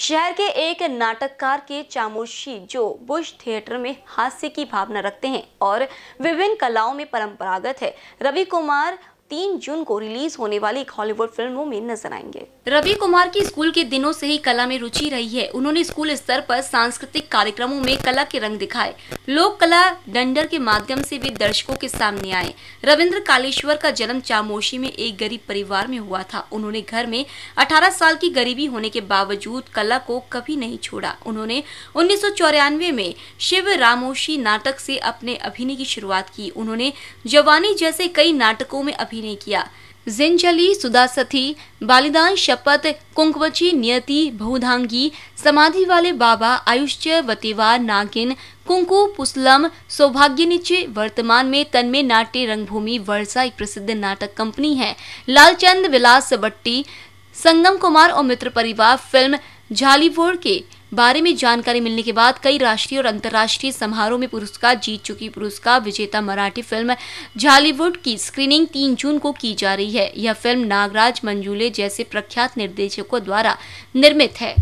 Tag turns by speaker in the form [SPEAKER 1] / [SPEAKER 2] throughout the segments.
[SPEAKER 1] शहर के एक नाटककार के चामुशी जो बुश थिएटर में हास्य की भावना रखते हैं और विभिन्न कलाओं में परंपरागत है रवि कुमार तीन जून को रिलीज होने वाली एक हॉलीवुड फिल्मों में नजर आएंगे रवि कुमार की स्कूल के दिनों से ही कला में रुचि रही है उन्होंने स्कूल स्तर पर सांस्कृतिक कार्यक्रमों में कला के रंग दिखाए लोक कला डंडर के माध्यम से भी दर्शकों के सामने आए रविंद्र कालेश्वर का जन्म चामोशी में एक गरीब परिवार में हुआ था उन्होंने घर में अठारह साल की गरीबी होने के बावजूद कला को कभी नहीं छोड़ा उन्होंने उन्नीस में शिव रामोशी नाटक से अपने अभिनय की शुरुआत की उन्होंने जवानी जैसे कई नाटकों में अभिनय भी किया जिनचली सुदासथी बालिदान शपथ कुंकवची नियति बहुधांगी समाधि वाले बाबा आयुष्य वतेवार नागिन कुंकु पुसलम सौभाग्यनिचय वर्तमान में तन्मय नाट्य रंगभूमि वर्षा एक प्रसिद्ध नाटक कंपनी है लालचंद विलास बट्टी संगम कुमार और मित्र परिवार फिल्म झालीपुर के बारे में जानकारी मिलने के बाद कई राष्ट्रीय और अंतर्राष्ट्रीय समारोह में पुरस्कार जीत चुकी पुरस्कार विजेता मराठी फिल्म झालीवुड की स्क्रीनिंग तीन जून को की जा रही है यह फिल्म नागराज मंजूले जैसे प्रख्यात निर्देशकों द्वारा निर्मित है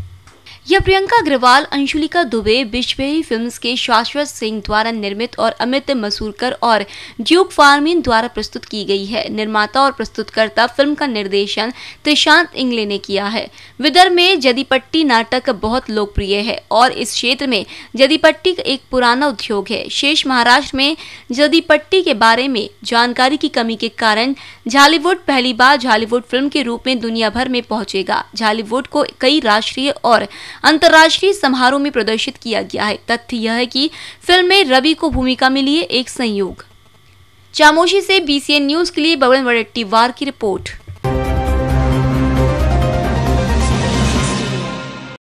[SPEAKER 1] यह प्रियंका अग्रवाल अंशुलिका दुबे बिश्वेही फिल्म्स के शाश्वत सिंह द्वारा निर्मित और अमित मसूरकर और ज्यूक फार्मिन द्वारा प्रस्तुत की गई है निर्माता और प्रस्तुतकर्ता फिल्म का निर्देशन त्रिशांत इंगले ने किया है विदर्भ में जदीपट्टी नाटक बहुत लोकप्रिय है और इस क्षेत्र में जदीपट्टी एक पुराना उद्योग है शेष महाराष्ट्र में जदीपट्टी के बारे में जानकारी की कमी के कारण झालीवुड पहली बार झालीवुड फिल्म के रूप में दुनिया भर में पहुंचेगा झालीवुड को कई राष्ट्रीय और अंतर्राष्ट्रीय समारोह में प्रदर्शित किया गया है तथ्य यह है कि फिल्म में रवि को भूमिका मिली है एक संयोग चामोशी से बीसीएन न्यूज के लिए बबन वडेट्टीवार की रिपोर्ट